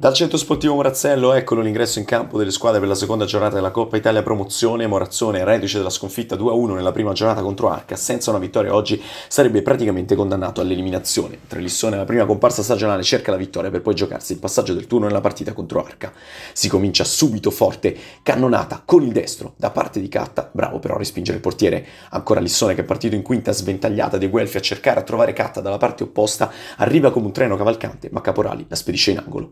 Dal centro sportivo Morazzello, eccolo l'ingresso in campo delle squadre per la seconda giornata della Coppa Italia Promozione. Morazzone, reduce della sconfitta 2-1 nella prima giornata contro Arca, senza una vittoria oggi sarebbe praticamente condannato all'eliminazione. Trelissone, la prima comparsa stagionale, cerca la vittoria per poi giocarsi il passaggio del turno nella partita contro Arca. Si comincia subito forte, cannonata con il destro da parte di Catta, bravo però a respingere il portiere. Ancora Lissone che è partito in quinta sventagliata dei Guelfi a cercare a trovare Catta dalla parte opposta, arriva come un treno cavalcante, ma Caporali la spedisce in angolo.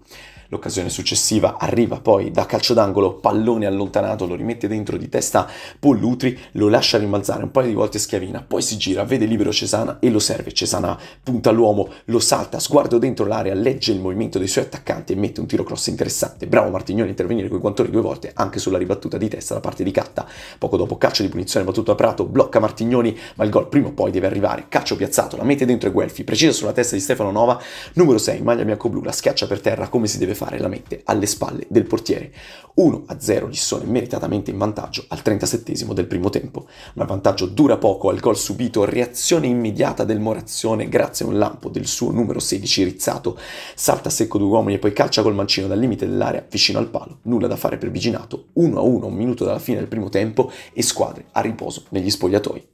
L'occasione successiva arriva poi da calcio d'angolo, pallone allontanato, lo rimette dentro di testa Pollutri, lo lascia rimbalzare un paio di volte schiavina, poi si gira, vede libero Cesana e lo serve. Cesana punta l'uomo, lo salta, sguardo dentro l'area, legge il movimento dei suoi attaccanti e mette un tiro cross interessante. Bravo Martignoni a intervenire con i guantoni due volte anche sulla ribattuta di testa da parte di Catta. Poco dopo calcio di punizione battuto a Prato, blocca Martignoni, ma il gol prima o poi deve arrivare. Calcio piazzato, la mette dentro e Guelfi, precisa sulla testa di Stefano Nova, numero 6, maglia bianco-blu, la schiaccia per terra come si deve fare fare la mette alle spalle del portiere. 1-0 Lissone meritatamente in vantaggio al 37 del primo tempo, ma il vantaggio dura poco al gol subito, reazione immediata del Morazione grazie a un lampo del suo numero 16 rizzato, salta secco due uomini e poi calcia col mancino dal limite dell'area vicino al palo, nulla da fare per Viginato, 1-1 un minuto dalla fine del primo tempo e squadre a riposo negli spogliatoi.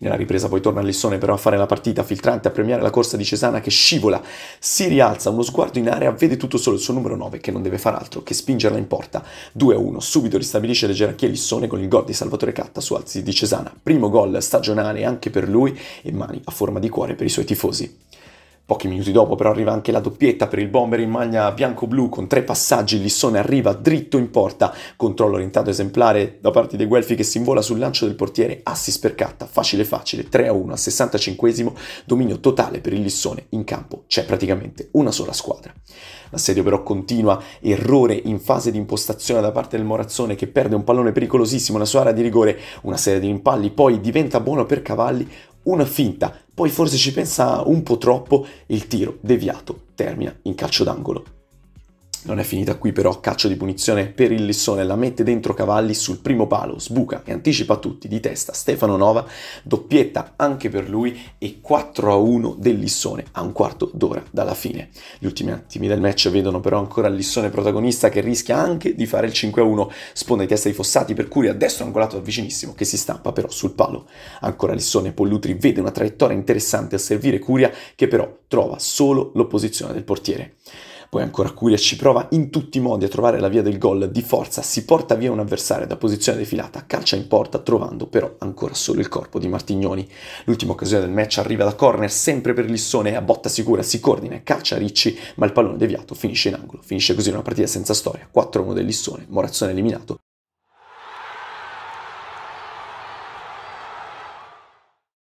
Nella ripresa poi torna Lissone però a fare la partita filtrante, a premiare la corsa di Cesana che scivola, si rialza, uno sguardo in area, vede tutto solo il suo numero 9 che non deve far altro che spingerla in porta. 2-1, subito ristabilisce le gerarchie Lissone con il gol di Salvatore Catta su alzi di Cesana. Primo gol stagionale anche per lui e mani a forma di cuore per i suoi tifosi. Pochi minuti dopo però arriva anche la doppietta per il bomber in maglia bianco-blu con tre passaggi, Lissone arriva dritto in porta, controllo orientato esemplare da parte dei Guelfi che si invola sul lancio del portiere, assist per Catta, facile facile, 3-1 al 65 esimo dominio totale per il Lissone, in campo c'è praticamente una sola squadra. L'assedio però continua, errore in fase di impostazione da parte del Morazzone che perde un pallone pericolosissimo nella sua area di rigore, una serie di impalli, poi diventa buono per Cavalli, una finta, poi forse ci pensa un po' troppo, il tiro deviato termina in calcio d'angolo. Non è finita qui però, calcio di punizione per il Lissone, la mette dentro Cavalli sul primo palo, sbuca e anticipa tutti di testa Stefano Nova, doppietta anche per lui e 4 a 1 del Lissone a un quarto d'ora dalla fine. Gli ultimi attimi del match vedono però ancora il Lissone protagonista che rischia anche di fare il 5 a 1, sponda di testa di Fossati per cui a destra angolato da vicinissimo che si stampa però sul palo. Ancora Lissone, Pollutri vede una traiettoria interessante a servire Curia che però trova solo l'opposizione del portiere. Poi ancora Curia ci prova in tutti i modi a trovare la via del gol di forza, si porta via un avversario da posizione defilata, calcia in porta trovando però ancora solo il corpo di Martignoni. L'ultima occasione del match arriva da corner sempre per Lissone a botta sicura si coordina e calcia Ricci, ma il pallone deviato finisce in angolo. Finisce così una partita senza storia, 4-1 del Lissone, Morazzone eliminato